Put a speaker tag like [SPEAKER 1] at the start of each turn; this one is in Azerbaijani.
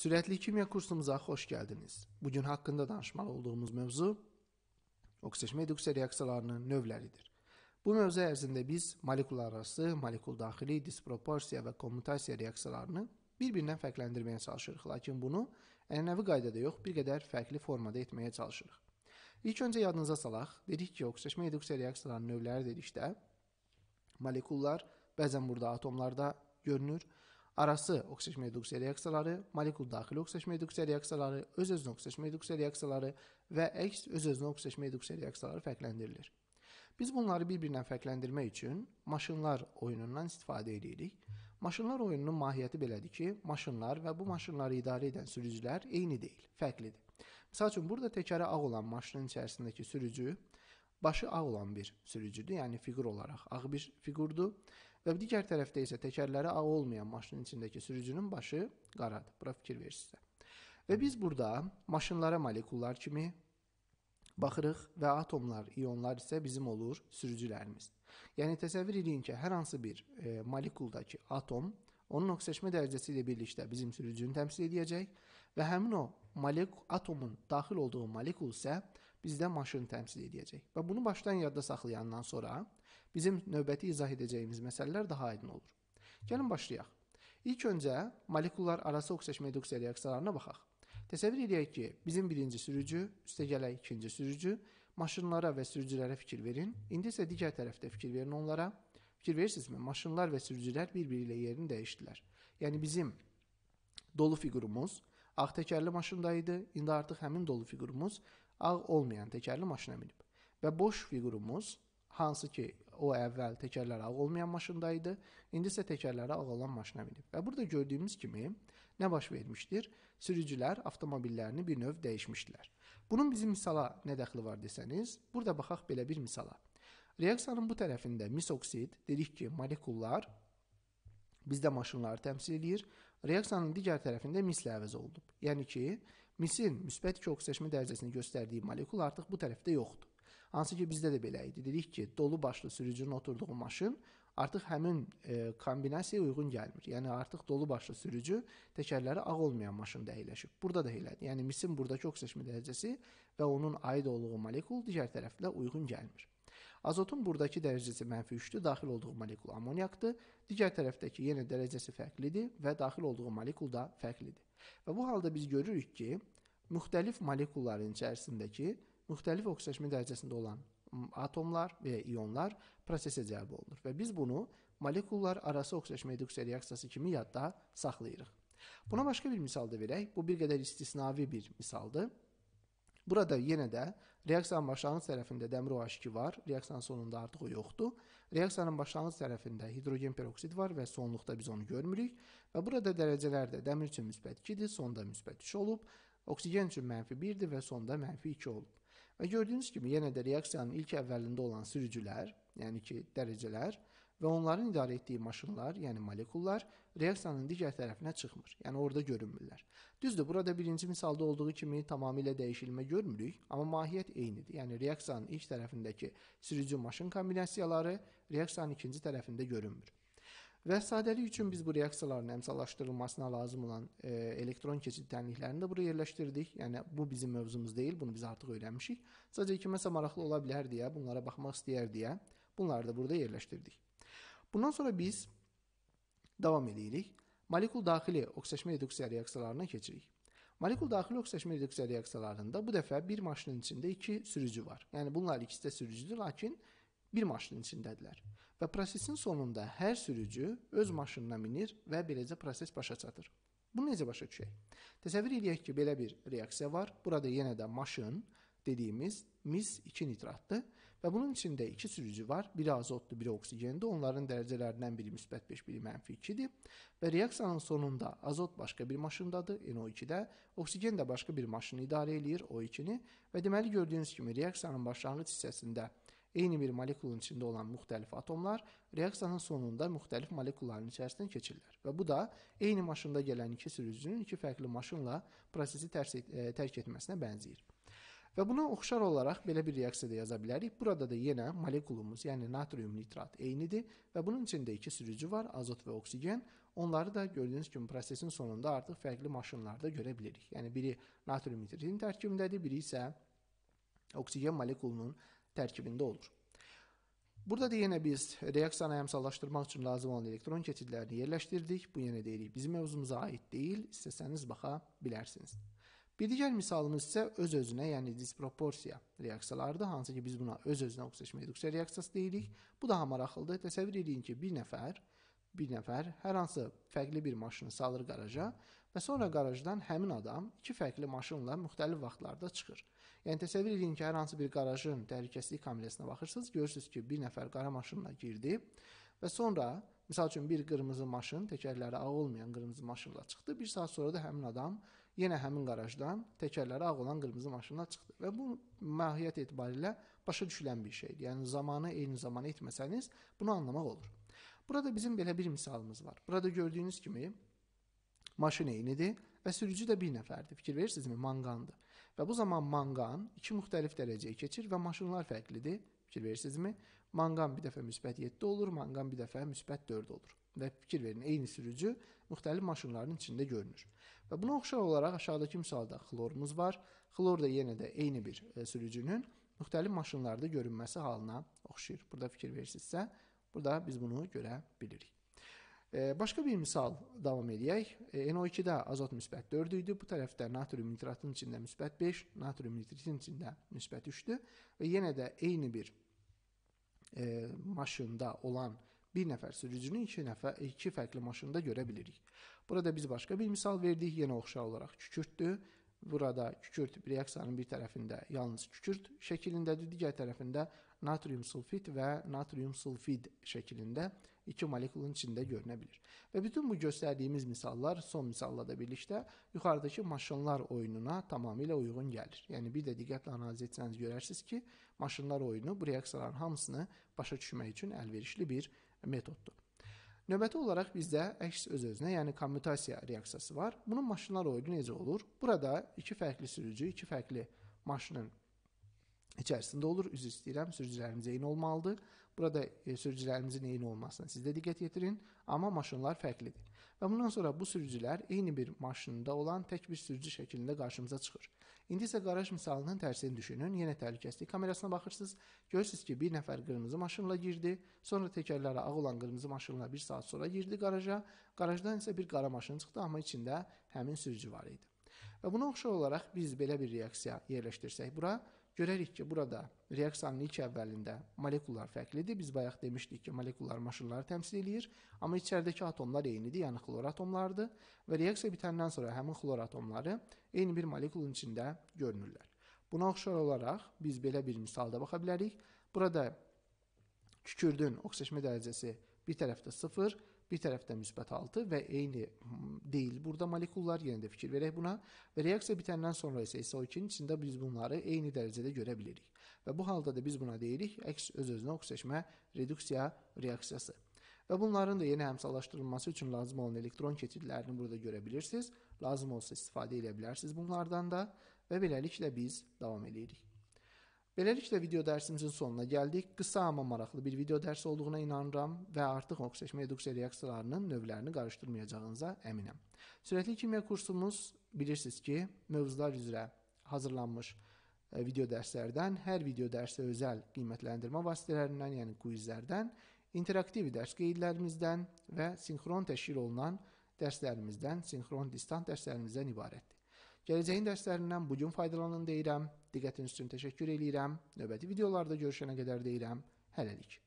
[SPEAKER 1] Sürətli kimya kursumuza xoş gəldiniz. Bu gün haqqında danışmalı olduğumuz mövzu oksidaşmə reduksiya reaksiyalarının növləridir. Bu mövzu ərzində biz molekular arası, molekul daxili disproporsiya və kommutasiya reaksiyalarını bir-birindən fərqləndirməyə çalışırıq, lakin bunu ənənəvi qaydada yox, bir qədər fərqli formada etməyə çalışırıq. İlk öncə yadınıza salaq, dedik ki, oksidaşmə reduksiya reaksiyalarının növləri dedikdə molekullar bəzən burada atomlarda görünür, arası oksidaşma reduksiya reaksiyaları, molekul daxili oksidaşma reduksiya reaksiyaları, öz-özünə oksidaşma reduksiya reaksiyaları və əks öz-özünə oksidaşma reduksiya reaksiyaları fərqləndirilir. Biz bunları bir-birindən fərqləndirmək üçün maşınlar oyunundan istifadə edirik. Maşınlar oyununun mahiyyəti belədir ki, maşınlar və bu maşınları idarə edən sürücülər eyni deyil, fərqlidir. Məsəl üçün burada təkəri ağ olan maşının içərisindəki sürücü başı ağ olan bir sürücüdür, yəni fiqur olaraq ağ bir fiqurdur Və digər tərəfdə isə təkərləri ağ olmayan maşının içindəki sürücünün başı qaradır. Bura fikir verin sizə. Və biz burada maşınlara molekullar kimi baxırıq və atomlar, ionlar isə bizim olur sürücülərimiz. Yəni təsəvvür edin ki, hər hansı bir e, molekuldakı atom onun oksiləşmə dərəcəsi ilə birlikdə bizim sürücünü təmsil edəcək və həmin o molekul atomun daxil olduğu molekul isə bizdə maşını təmsil edəcək. Və bunu başdan yadda saxlayandan sonra bizim növbəti izah edəcəyimiz məsələlər daha aydın olur. Gəlin başlayaq. İlk öncə molekullar arası oksidaşma reduksiya reaksiyalarına baxaq. Təsəvvür edək ki, bizim birinci sürücü, üstəgələ ikinci sürücü, maşınlara və sürücülərə fikir verin. İndi isə digər tərəfdə fikir verin onlara. Fikir verirsinizmi? Maşınlar və sürücülər bir-biri ilə yerini dəyişdilər. Yəni bizim dolu fiqurumuz ağ təkərli maşında idi. İndi artıq həmin dolu fiqurumuz ağ olmayan təkərli maşına minib. Və boş fiqurumuz hansı ki O əvvəl təkərləri ağ olmayan maşında idi. İndi isə təkərləri ağ olan maşına minib. Və burada gördüyümüz kimi nə baş vermişdir? Sürücülər avtomobillərini bir növ dəyişmişdilər. Bunun bizim misala nə dəxli var desəniz, burada baxaq belə bir misala. Reaksiyanın bu tərəfində misoksid, dedik ki, molekullar bizdə maşınları təmsil edir. Reaksiyanın digər tərəfində mislə əvəz olunub. Yəni ki, misin müsbət iki oksidaşma dərəcəsini göstərdiyi molekul artıq bu tərəfdə yoxdur. Hansı ki bizdə də belə idi. Dedik ki, dolu başlı sürücünün oturduğu maşın artıq həmin e, kombinasiyaya uyğun gəlmir. Yəni artıq dolu başlı sürücü təkərləri ağ olmayan maşında əyləşib. Burada da elədir. Yəni misin buradakı oksidaşma dərəcəsi və onun aid olduğu molekul digər tərəflə uyğun gəlmir. Azotun buradakı dərəcəsi -3-dür, daxil olduğu molekul amoniakdır. Digər tərəfdəki yenə dərəcəsi fərqlidir və daxil olduğu molekul da fərqlidir. Və bu halda biz görürük ki, müxtəlif molekulların içərisindəki müxtəlif oksidaşmə dərəcəsində olan atomlar və ya ionlar prosesə cəlb olunur və biz bunu molekullar arası oksidaşmə reduksiya reaksiyası kimi yadda saxlayırıq. Buna başqa bir misal da verək. Bu bir qədər istisnavi bir misaldır. Burada yenə də reaksiyanın başlanğıc tərəfində dəmir OH2 var, reaksiyanın sonunda artıq o yoxdur. Reaksiyanın başlanğıc tərəfində hidrogen peroksid var və sonluqda biz onu görmürük. Və burada dərəcələr də dəmir üçün müsbət 2-dir, sonda müsbət 3 olub, oksigen üçün mənfi 1-dir və sonda mənfi 2 olub. Və e, gördüyünüz kimi yenə də reaksiyanın ilk əvvəlində olan sürücülər, yəni ki, dərəcələr və onların idarə etdiyi maşınlar, yəni molekullar reaksiyanın digər tərəfinə çıxmır. Yəni orada görünmürlər. Düzdür, burada birinci misalda olduğu kimi tamamilə dəyişilmə görmürük, amma mahiyyət eynidir. Yəni reaksiyanın ilk tərəfindəki sürücü maşın kombinasiyaları reaksiyanın ikinci tərəfində görünmür. Və sadəlik üçün biz bu reaksiyaların əmsallaşdırılmasına lazım olan e, elektron keçid tənliklərini də bura yerləşdirdik. Yəni bu bizim mövzumuz deyil, bunu biz artıq öyrənmişik. Sadəcə kiməsə maraqlı ola bilər deyə, bunlara baxmaq istəyər deyə bunları da burada yerləşdirdik. Bundan sonra biz davam eləyirik. Molekul daxili oksidaşmə reduksiya reaksiyalarına keçirik. Molekul daxili oksidaşmə reduksiya reaksiyalarında bu dəfə bir maşının içində iki sürücü var. Yəni bunlar ikisi də sürücüdür, lakin bir maşının içindədirlər. Və prosesin sonunda hər sürücü öz maşınına minir və beləcə proses başa çatır. Bunu necə başa düşək? Təsəvvür eləyək ki, belə bir reaksiya var. Burada yenə də maşın dediyimiz mis 2 nitratdır və bunun içində 2 sürücü var. Biri azotlu, biri oksigenli. Onların dərəcələrindən biri müsbət 5, biri mənfi 2-dir. Və reaksiyanın sonunda azot başqa bir maşındadır, NO2-də. Oksigen də başqa bir maşını idarə eləyir, O2-ni. Və deməli gördüyünüz kimi reaksiyanın başlanğıc hissəsində Eyni bir molekulun içində olan müxtəlif atomlar reaksiyanın sonunda müxtəlif molekulların içərisindən keçirlər və bu da eyni maşında gələn iki sürücünün iki fərqli maşınla prosesi e, tərk etməsinə bənzəyir. Və buna oxşar olaraq belə bir reaksiya da yaza bilərik. Burada da yenə molekulumuz, yəni natrium nitrat eynidir və bunun içində iki sürücü var, azot və oksigen. Onları da gördüyünüz kimi prosesin sonunda artıq fərqli maşınlarda görə bilərik. Yəni biri natrium nitritin tərkibindədir, biri isə oksigen molekulunun tərkibində olur. Burada da yenə biz reaksiyanı əmsallaşdırmaq üçün lazım olan elektron keçidlərini yerləşdirdik. Bu yenə deyirik, bizim mövzumuza aid deyil, istəsəniz baxa bilərsiniz. Bir digər misalımız isə öz-özünə, yəni disproporsiya reaksiyalarıdır. Hansı ki biz buna öz-özünə oksidaşma reduksiya reaksiyası deyirik. Bu daha maraqlıdır. Təsəvvür edin ki, bir nəfər bir nəfər hər hansı fərqli bir maşını salır qaraja və sonra qarajdan həmin adam iki fərqli maşınla müxtəlif vaxtlarda çıxır. Yəni təsəvvür edin ki, hər hansı bir qarajın təhlükəsizlik kamerasına baxırsınız, görürsüz ki, bir nəfər qara maşınla girdi və sonra məsəl üçün bir qırmızı maşın, təkərləri ağ olmayan qırmızı maşınla çıxdı. 1 saat sonra da həmin adam yenə həmin qarajdan təkərləri ağ olan qırmızı maşınla çıxdı. Və bu mahiyyət etibarilə başa düşülən bir şeydir. Yəni zamanı eyni zamana etməsəniz, bunu anlamaq olur. Burada bizim belə bir misalımız var. Burada gördüyünüz kimi maşın eynidir və sürücü də bir nəfərdir. Fikir verirsinizmi? Manqandır. Və bu zaman manqan iki müxtəlif dərəcəyə keçir və maşınlar fərqlidir. Fikir verirsinizmi? Manqan bir dəfə müsbət 7 olur, manqan bir dəfə müsbət 4 olur. Və fikir verin, eyni sürücü müxtəlif maşınların içində görünür. Və buna oxşar olaraq aşağıdakı misalda xlorumuz var. Xlor da yenə də eyni bir e, sürücünün müxtəlif maşınlarda görünməsi halına oxşayır. Burada fikir verirsinizsə, burada biz bunu görə bilirik. Başqa bir misal davam edək. NO2-də azot müsbət 4 idi. Bu tərəfdə natrium nitratın içində müsbət 5, natrium nitritin içində müsbət 3-dür və yenə də eyni bir e, maşında olan bir nəfər sürücünü iki nəfər iki fərqli maşında görə bilirik. Burada biz başqa bir misal verdik. Yenə oxşar olaraq kükürtdür. Burada kükürt reaksiyanın bir tərəfində yalnız kükürt şəklindədir, digər tərəfində natrium sulfit və natrium sulfid şəklində iki molekulun içində görünə bilir. Və bütün bu göstərdiyimiz misallar son misalla da birlikdə yuxarıdakı maşınlar oyununa tamamilə uyğun gəlir. Yəni bir də diqqətlə analiz etsəniz görərsiniz ki, maşınlar oyunu bu reaksiyaların hamısını başa düşmək üçün əlverişli bir metoddur. Növbəti olaraq bizdə əks öz-özünə, yəni kommütasiya reaksiyası var. Bunun maşınlar oyunu necə olur? Burada iki fərqli sürücü, iki fərqli maşının içərisində olur. Üzr istəyirəm, sürücülərimiz eyni olmalıdır. Burada e, sürücülərimizin eyni olmasına siz də diqqət yetirin, amma maşınlar fərqlidir. Və bundan sonra bu sürücülər eyni bir maşında olan tək bir sürücü şəklində qarşımıza çıxır. İndi isə qaraj misalının tərsini düşünün. Yenə təhlükəsizlik kamerasına baxırsınız. Görürsüz ki, bir nəfər qırmızı maşınla girdi, sonra təkərləri ağ olan qırmızı maşınla 1 saat sonra girdi qaraja. Qarajdan isə bir qara maşın çıxdı, amma içində həmin sürücü var idi. Və buna oxşar olaraq biz belə bir reaksiya yerləşdirsək bura, görərik ki, burada reaksiyanın ilk əvvəlində molekullar fərqlidir. Biz bayaq demişdik ki, molekullar maşınları təmsil eləyir, amma içəridəki atomlar eynidir, yəni xlor atomlarıdır və reaksiya bitəndən sonra həmin xlor atomları eyni bir molekulun içində görünürlər. Buna oxşar olaraq biz belə bir misalda baxa bilərik. Burada kükürdün oksidaşmə dərəcəsi bir tərəfdə 0, bir tərəfdə müsbət 6 və eyni hmm, deyil. Burada molekullar yenə də fikir verək buna. Və reaksiya bitəndən sonra isə SO2-nin içində biz bunları eyni dərəcədə görə bilirik. Və bu halda da biz buna deyirik əks öz-özünə oksidaşmə reduksiya reaksiyası. Və bunların da yeni həmsallaşdırılması üçün lazım olan elektron keçidlərini burada görə bilirsiniz. Lazım olsa istifadə edə bilərsiniz bunlardan da və beləliklə biz davam edirik. Beləliklə video dərsimizin sonuna gəldik. Qısa amma maraqlı bir video dərsi olduğuna inanıram və artıq oksidaşma reduksiya reaksiyalarının növlərini qarışdırmayacağınıza əminəm. Sürətli kimya kursumuz bilirsiniz ki, mövzular üzrə hazırlanmış e, video dərslərdən, hər video dərsə özəl qiymətləndirmə vasitələrindən, yəni quizlərdən, interaktiv dərs qeydlərimizdən və sinxron təşkil olunan dərslərimizdən, sinxron distant dərslərimizdən ibarətdir. Gələcəyin dərslərindən bu gün faydalanın deyirəm. Diqqətiniz üçün təşəkkür eləyirəm. Növbəti videolarda görüşənə qədər deyirəm. Hələlik.